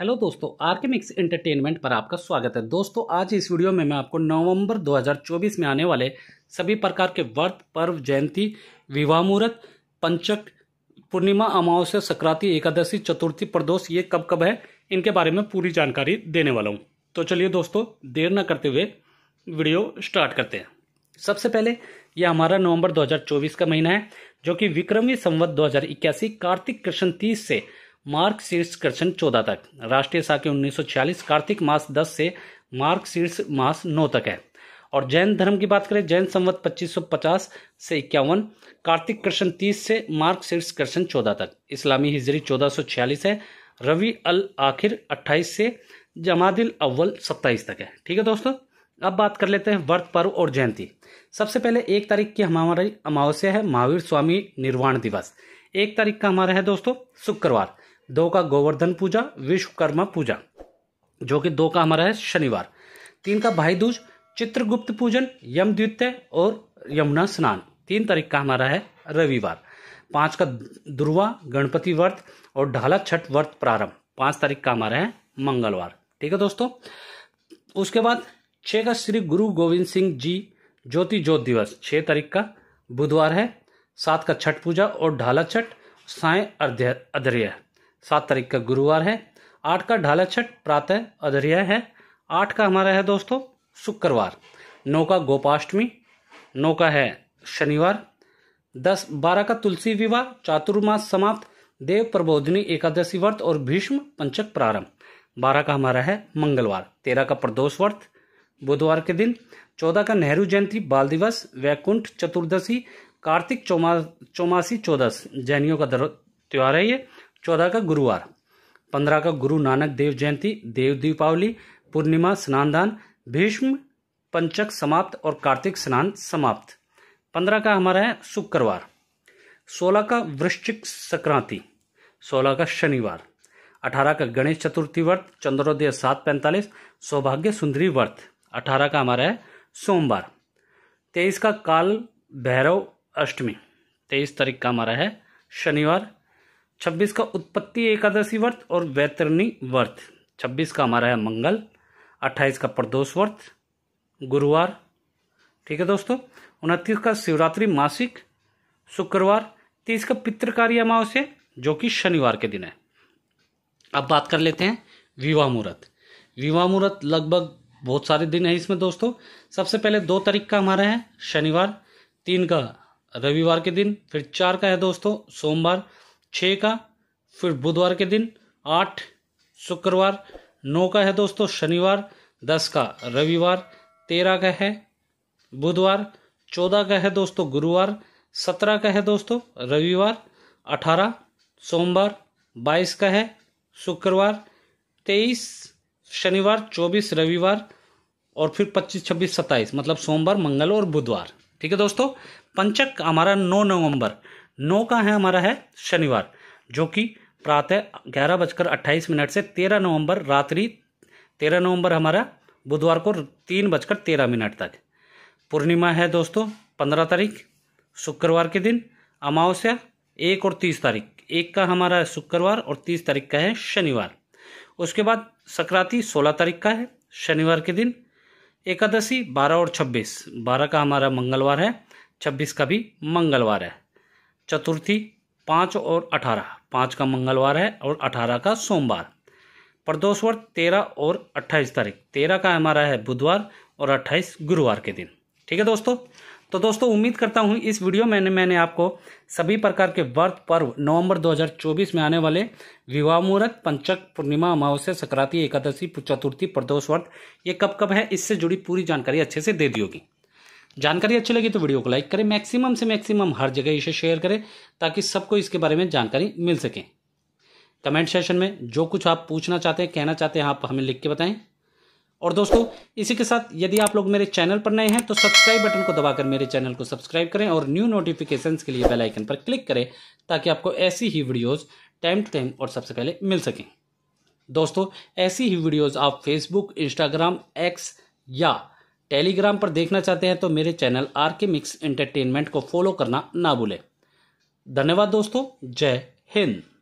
hello दोस्तों R K mix entertainment पर आपका स्वागत है दोस्तों आज इस वीडियो में मैं आपको नवंबर 2024 में आने वाले सभी प्रकार के व्रत पर्व जयंती विवाह मुहूर्त पंचक पूर्णिमा अमावस्या संक्रांति एकादशी चतुर्थी प्रदोष ये कब कब है इनके बारे में पूरी जानकारी देने वाला हूँ तो चलिए दोस्तों देर न करते हुए वीडियो स्टार्ट करते हैं सबसे पहले यह हमारा नवंबर 2024 का महीना है जो कि विक्रमी संवत 2081 कार्तिक कृष्ण तीस से मार्क शीर्ष कृष्ण चौदह तक राष्ट्रीय शाक्य 1946 कार्तिक मास 10 से मार्क शीर्ष मास 9 तक है और जैन धर्म की बात करें जैन संवत 2550 से इक्यावन कार्तिक कृष्ण 30 से मार्क शीर्ष कृष्ण चौदह तक इस्लामी हिजरी चौदह है रवि अल आखिर 28 से जमादिल अव्वल 27 तक है ठीक है दोस्तों अब बात कर लेते हैं व्रत पर्व और जयंती सबसे पहले एक तारीख की हमारी अमावस्या है महावीर स्वामी निर्वाण दिवस एक तारीख का हमारा है दोस्तों शुक्रवार दो का गोवर्धन पूजा विश्वकर्मा पूजा जो कि दो का हमारा है शनिवार तीन का भाई दूज चित्रगुप्त पूजन यम द्वितीय और यमुना स्नान तीन तारीख का हमारा है रविवार पांच का दुर्वा गणपति व्रत और ढाला छठ व्रत प्रारंभ पांच तारीख का हमारा है मंगलवार ठीक है दोस्तों उसके बाद छह का श्री गुरु गोविंद सिंह जी ज्योति ज्योत दिवस छह तारीख का बुधवार है सात का छठ पूजा और ढाला छठ साय अध्यय सात तारीख का गुरुवार है आठ का ढाला छठ प्रातः अधरिया है आठ का हमारा है दोस्तों शुक्रवार नौ का गोपाष्टमी नौ का है शनिवार दस बारह का तुलसी विवाह चातुर्मास समाप्त देव प्रबोधनी एकादशी व्रत और भीष्म पंचक प्रारंभ बारह का हमारा है मंगलवार तेरह का प्रदोष व्रत बुधवार के दिन चौदह का नेहरू जयंती बाल दिवस वैकुंठ चतुर्दशी कार्तिक चौमा चौमासी चौदस जैनियों का त्यौहार है ये चौदह का गुरुवार पंद्रह का गुरु नानक देव जयंती देव दीपावली पूर्णिमा स्नानदान भीष्म पंचक समाप्त और कार्तिक स्नान समाप्त पंद्रह का हमारा है शुक्रवार सोलह का वृश्चिक संक्रांति सोलह का शनिवार अठारह का गणेश चतुर्थी व्रत चंद्रोदय सात पैंतालीस सौभाग्य सुंदरी व्रत अठारह का हमारा है सोमवार तेईस का काल भैरव अष्टमी तेईस तारीख का हमारा है शनिवार छब्बीस का उत्पत्ति एकादशी वर्त और वैतरणी वर्त छब्बीस का हमारा है मंगल अट्ठाईस का प्रदोष वर्त गुरुवार ठीक है दोस्तों उनतीस का शिवरात्रि मासिक शुक्रवार तीस का पितृकारी अमावस्या जो कि शनिवार के दिन है अब बात कर लेते हैं विवाह मुहूर्त विवाह मुहूर्त लगभग बहुत सारे दिन है इसमें दोस्तों सबसे पहले दो तारीख का हमारा है शनिवार तीन का रविवार के दिन फिर चार का है दोस्तों सोमवार छः का फिर बुधवार के दिन आठ शुक्रवार नौ का है दोस्तों शनिवार दस का रविवार तेरह का है बुधवार चौदह का है दोस्तों गुरुवार सत्रह का है दोस्तों रविवार अठारह सोमवार बाईस का है शुक्रवार तेईस शनिवार चौबीस रविवार और फिर पच्चीस छब्बीस सत्ताईस मतलब सोमवार मंगल और बुधवार ठीक है दोस्तों पंचक हमारा नौ नवंबर नौ का है हमारा है शनिवार जो कि प्रातः ग्यारह बजकर अट्ठाईस मिनट से तेरह नवंबर रात्रि तेरह नवंबर हमारा बुधवार को तीन बजकर तेरह मिनट तक पूर्णिमा है दोस्तों पंद्रह तारीख शुक्रवार के दिन अमावस्या एक और तीस तारीख एक का हमारा शुक्रवार और तीस तारीख का है शनिवार उसके बाद संक्रांति सोलह तारीख का है शनिवार के दिन एकादशी बारह और छब्बीस बारह का हमारा मंगलवार है छब्बीस का भी मंगलवार है चतुर्थी पाँच और अठारह पाँच का मंगलवार है और अठारह का सोमवार प्रदोषवर तेरह और अट्ठाईस तारीख तेरह का हमारा है बुधवार और अट्ठाईस गुरुवार के दिन ठीक है दोस्तों तो दोस्तों उम्मीद करता हूँ इस वीडियो में मैंने मैंने आपको सभी प्रकार के व्रत पर्व नवंबर 2024 में आने वाले विवाह मुहूर्त पंचक पूर्णिमा अमावस्या संक्रांति एकादशी चतुर्थी प्रदोष वर्त ये कब कब है इससे जुड़ी पूरी जानकारी अच्छे से दे दी होगी जानकारी अच्छी लगी तो वीडियो को लाइक करें मैक्सिमम से मैक्सिमम हर जगह इसे शेयर करें ताकि सबको इसके बारे में जानकारी मिल सके कमेंट सेशन में जो कुछ आप पूछना चाहते हैं कहना चाहते हैं आप हमें लिख के बताएं और दोस्तों इसी के साथ यदि आप लोग मेरे चैनल पर नए हैं तो सब्सक्राइब बटन को दबाकर मेरे चैनल को सब्सक्राइब करें और न्यू नोटिफिकेशन के लिए बेल आइकन पर क्लिक करें ताकि आपको ऐसी ही वीडियोस टाइम टू टाइम और सबसे पहले मिल सकें दोस्तों ऐसी ही वीडियोस आप फेसबुक इंस्टाग्राम एक्स या टेलीग्राम पर देखना चाहते हैं तो मेरे channel R K mix entertainment को फॉलो करना ना भूलें धन्यवाद दोस्तों जय हिंद